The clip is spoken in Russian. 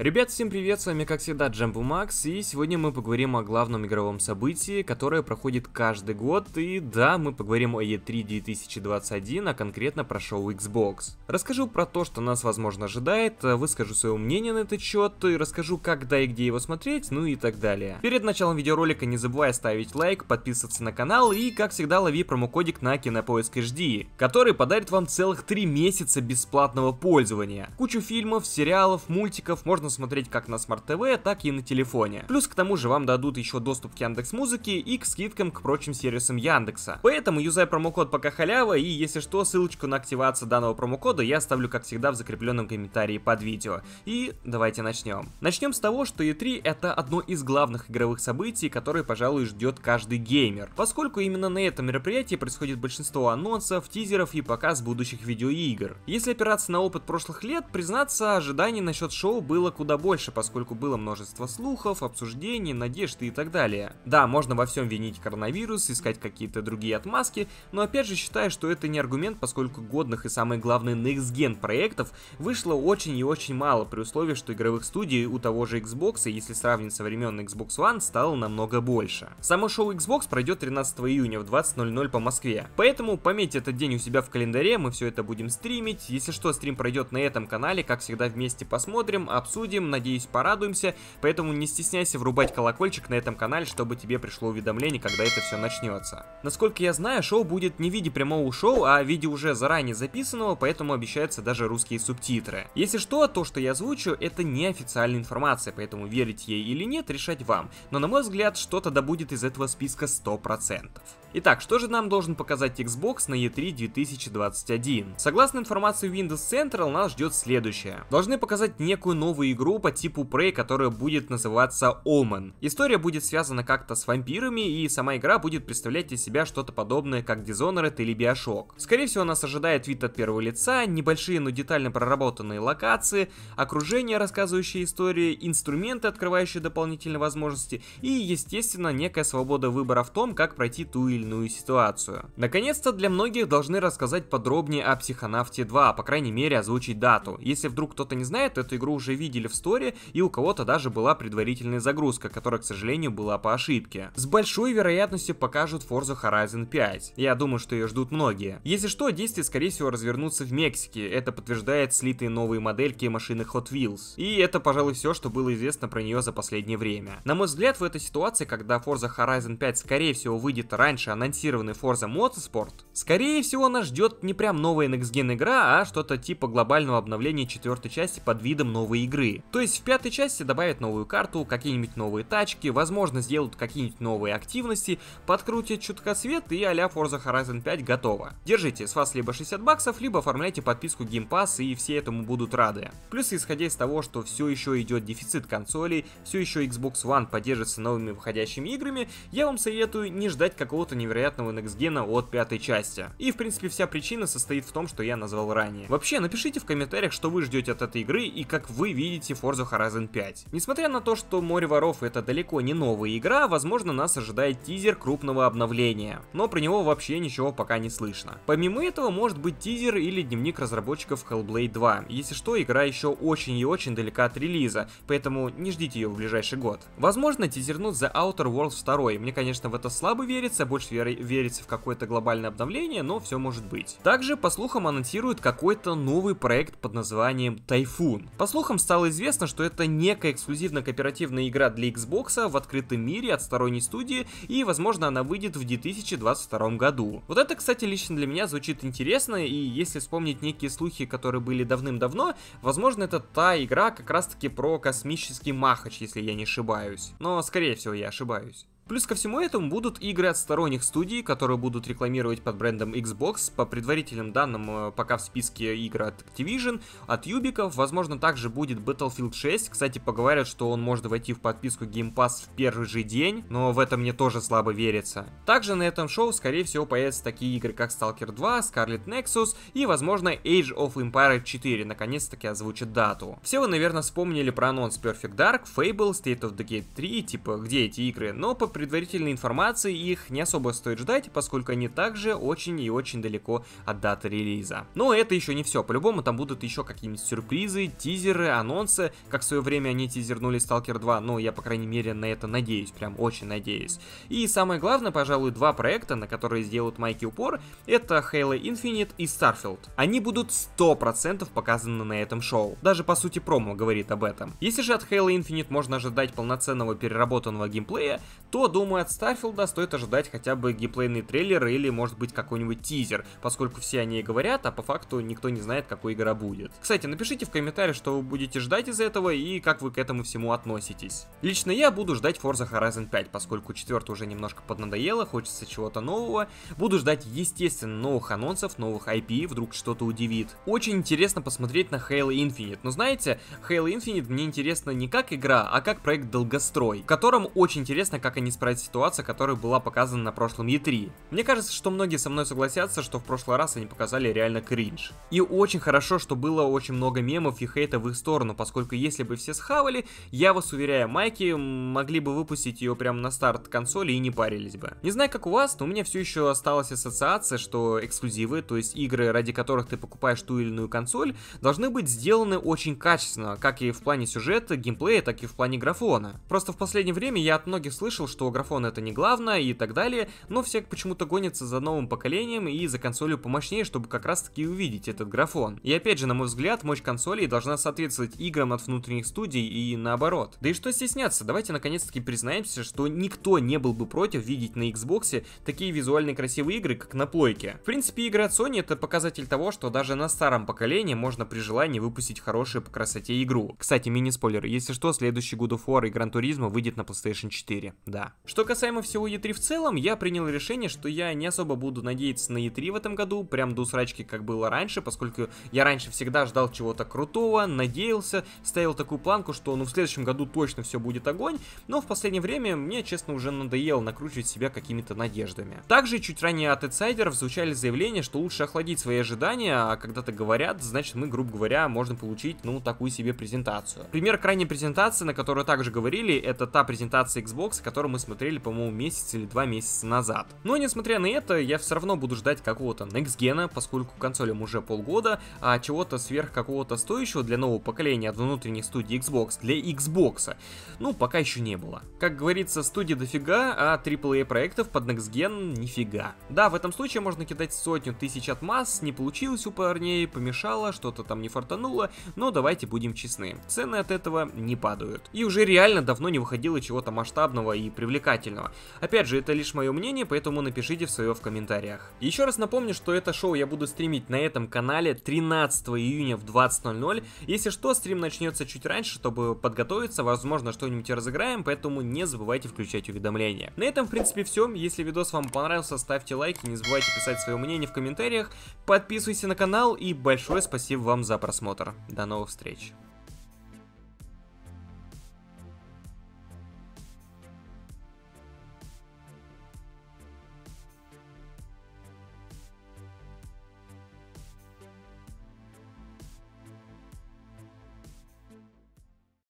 Ребят, всем привет, с вами как всегда Джамбу Макс, и сегодня мы поговорим о главном игровом событии, которое проходит каждый год, и да, мы поговорим о E3 2021, а конкретно про шоу Xbox. Расскажу про то, что нас возможно ожидает, э, выскажу свое мнение на этот счет, и расскажу когда и где его смотреть, ну и так далее. Перед началом видеоролика не забывай ставить лайк, подписываться на канал и, как всегда, лови промокодик на Кинопоиск HD, который подарит вам целых 3 месяца бесплатного пользования. Кучу фильмов, сериалов, мультиков можно можно смотреть как на Smart TV, так и на телефоне. Плюс к тому же вам дадут еще доступ к Яндекс Музыке и к скидкам к прочим сервисам Яндекса. Поэтому юзай промокод пока халява и если что, ссылочку на активацию данного промокода я оставлю как всегда в закрепленном комментарии под видео. И давайте начнем. Начнем с того, что E3 это одно из главных игровых событий, которые, пожалуй, ждет каждый геймер, поскольку именно на этом мероприятии происходит большинство анонсов, тизеров и показ будущих видеоигр. Если опираться на опыт прошлых лет, признаться, ожиданий насчет шоу было куда больше, поскольку было множество слухов, обсуждений, надежд и так далее. Да, можно во всем винить коронавирус, искать какие-то другие отмазки, но опять же считаю, что это не аргумент, поскольку годных и самое главное Next Gen проектов вышло очень и очень мало, при условии, что игровых студий у того же Xbox, если сравнить со времен Xbox One, стало намного больше. Само шоу Xbox пройдет 13 июня в 20.00 по Москве, поэтому пометьте этот день у себя в календаре, мы все это будем стримить, если что, стрим пройдет на этом канале, как всегда вместе посмотрим, обсудим, обсудим, надеюсь, порадуемся. Поэтому не стесняйся врубать колокольчик на этом канале, чтобы тебе пришло уведомление, когда это все начнется. Насколько я знаю, шоу будет не в виде прямого шоу, а в виде уже заранее записанного, поэтому обещаются даже русские субтитры. Если что, то, что я озвучу, это неофициальная информация, поэтому верить ей или нет, решать вам. Но на мой взгляд, что-то добудет из этого списка 100%. Итак, что же нам должен показать Xbox на E3 2021? Согласно информации Windows Central, нас ждет следующее. Должны показать некую новую игру по типу Prey, которая будет называться Omen. История будет связана как-то с вампирами, и сама игра будет представлять из себя что-то подобное, как Dishonored или Bioshock. Скорее всего, нас ожидает вид от первого лица, небольшие, но детально проработанные локации, окружение, рассказывающее истории, инструменты, открывающие дополнительные возможности, и, естественно, некая свобода выбора в том, как пройти ту или больную ситуацию. Наконец-то для многих должны рассказать подробнее о Психонавте 2, а по крайней мере озвучить дату. Если вдруг кто-то не знает, эту игру уже видели в сторе и у кого-то даже была предварительная загрузка, которая, к сожалению, была по ошибке. С большой вероятностью покажут Forza Horizon 5. Я думаю, что ее ждут многие. Если что, действия скорее всего развернутся в Мексике, это подтверждает слитые новые модельки машины Hot Wheels. И это, пожалуй, все, что было известно про нее за последнее время. На мой взгляд, в этой ситуации, когда Forza Horizon 5 скорее всего выйдет раньше раньше анонсированный Forza Motorsport, скорее всего нас ждет не прям новая Next Gen игра, а что-то типа глобального обновления четвертой части под видом новой игры. То есть в пятой части добавят новую карту, какие-нибудь новые тачки, возможно сделают какие-нибудь новые активности, подкрутят чутка свет и а-ля Forza Horizon 5 готова. Держите, с вас либо 60 баксов, либо оформляйте подписку Game Pass и все этому будут рады. Плюс исходя из того, что все еще идет дефицит консолей, все еще Xbox One поддерживается новыми выходящими играми, я вам советую не ждать какого-то невероятного Нексгена от пятой части. И в принципе вся причина состоит в том, что я назвал ранее. Вообще, напишите в комментариях, что вы ждете от этой игры и как вы видите Forza Horizon 5. Несмотря на то, что Море Воров это далеко не новая игра, возможно нас ожидает тизер крупного обновления. Но про него вообще ничего пока не слышно. Помимо этого может быть тизер или дневник разработчиков Hellblade 2. Если что, игра еще очень и очень далека от релиза, поэтому не ждите ее в ближайший год. Возможно, тизернут The Outer Worlds 2. Мне, конечно, в это слабо верится, больше сейчас верится в какое-то глобальное обновление, но все может быть. Также, по слухам, анонсируют какой-то новый проект под названием Тайфун. По слухам, стало известно, что это некая эксклюзивно-кооперативная игра для Xbox в открытом мире от сторонней студии, и, возможно, она выйдет в 2022 году. Вот это, кстати, лично для меня звучит интересно, и если вспомнить некие слухи, которые были давным-давно, возможно, это та игра как раз-таки про космический махач, если я не ошибаюсь. Но, скорее всего, я ошибаюсь. Плюс ко всему этому будут игры от сторонних студий, которые будут рекламировать под брендом Xbox. По предварительным данным, э, пока в списке игры от Activision, от Юбиков, возможно, также будет Battlefield 6. Кстати, поговорят, что он может войти в подписку Game Pass в первый же день, но в этом мне тоже слабо верится. Также на этом шоу, скорее всего, появятся такие игры, как Stalker 2, Scarlet Nexus и, возможно, Age of Empires 4. Наконец-таки озвучит дату. Все вы, наверное, вспомнили про анонс Perfect Dark, Fable, State of the Gate 3, типа, где эти игры, но по предварительной информации их не особо стоит ждать, поскольку они также очень и очень далеко от даты релиза. Но это еще не все, по-любому там будут еще какие-нибудь сюрпризы, тизеры, анонсы, как в свое время они тизернули Stalker 2, но я по крайней мере на это надеюсь, прям очень надеюсь. И самое главное, пожалуй, два проекта, на которые сделают майки упор, это Halo Infinite и Starfield. Они будут 100% показаны на этом шоу, даже по сути промо говорит об этом. Если же от Halo Infinite можно ожидать полноценного переработанного геймплея, то думаю, от Starfield стоит ожидать хотя бы геймплейный трейлер или, может быть, какой-нибудь тизер, поскольку все они говорят, а по факту никто не знает, какой игра будет. Кстати, напишите в комментариях, что вы будете ждать из этого и как вы к этому всему относитесь. Лично я буду ждать Forza Horizon 5, поскольку четвертый уже немножко поднадоело, хочется чего-то нового. Буду ждать, естественно, новых анонсов, новых IP, вдруг что-то удивит. Очень интересно посмотреть на Halo Infinite, но знаете, Halo Infinite мне интересно не как игра, а как проект Долгострой, в котором очень интересно, как они исправить ситуацию, которая была показана на прошлом E3. Мне кажется, что многие со мной согласятся, что в прошлый раз они показали реально кринж. И очень хорошо, что было очень много мемов и хейта в их сторону, поскольку если бы все схавали, я вас уверяю, майки могли бы выпустить ее прямо на старт консоли и не парились бы. Не знаю, как у вас, но у меня все еще осталась ассоциация, что эксклюзивы, то есть игры, ради которых ты покупаешь ту или иную консоль, должны быть сделаны очень качественно, как и в плане сюжета, геймплея, так и в плане графона. Просто в последнее время я от многих слышал, что что графон это не главное и так далее, но все почему-то гонятся за новым поколением и за консолью помощнее, чтобы как раз таки увидеть этот графон. И опять же, на мой взгляд, мощь консолей должна соответствовать играм от внутренних студий и наоборот. Да и что стесняться, давайте наконец-таки признаемся, что никто не был бы против видеть на Xbox такие визуальные красивые игры, как на плойке. В принципе, игры от Sony это показатель того, что даже на старом поколении можно при желании выпустить хорошую по красоте игру. Кстати, мини-спойлер, если что, следующий God of War и Gran Turismo выйдет на PlayStation 4, да. Что касаемо всего E3 в целом, я принял решение, что я не особо буду надеяться на E3 в этом году, прям до срачки, как было раньше, поскольку я раньше всегда ждал чего-то крутого, надеялся, ставил такую планку, что ну в следующем году точно все будет огонь, но в последнее время мне, честно, уже надоело накручивать себя какими-то надеждами. Также чуть ранее от инсайдеров звучали заявления, что лучше охладить свои ожидания, а когда-то говорят, значит мы, грубо говоря, можно получить, ну, такую себе презентацию. Пример крайней презентации, на которую также говорили, это та презентация Xbox, которую мы смотрели, по-моему, месяц или два месяца назад. Но несмотря на это, я все равно буду ждать какого-то Next Gen, поскольку консолям уже полгода, а чего-то сверх какого-то стоящего для нового поколения от внутренних студий Xbox для Xbox. Ну, пока еще не было. Как говорится, студии дофига, а AAA проектов под Next Gen нифига. Да, в этом случае можно кидать сотню тысяч от масс, не получилось у парней, помешало, что-то там не фартануло, но давайте будем честны, цены от этого не падают. И уже реально давно не выходило чего-то масштабного и привлекательного привлекательного. Опять же, это лишь мое мнение, поэтому напишите свое в комментариях. Еще раз напомню, что это шоу я буду стримить на этом канале 13 июня в 20.00. Если что, стрим начнется чуть раньше, чтобы подготовиться, возможно, что-нибудь разыграем, поэтому не забывайте включать уведомления. На этом, в принципе, все. Если видос вам понравился, ставьте лайки, не забывайте писать свое мнение в комментариях, подписывайтесь на канал и большое спасибо вам за просмотр. До новых встреч!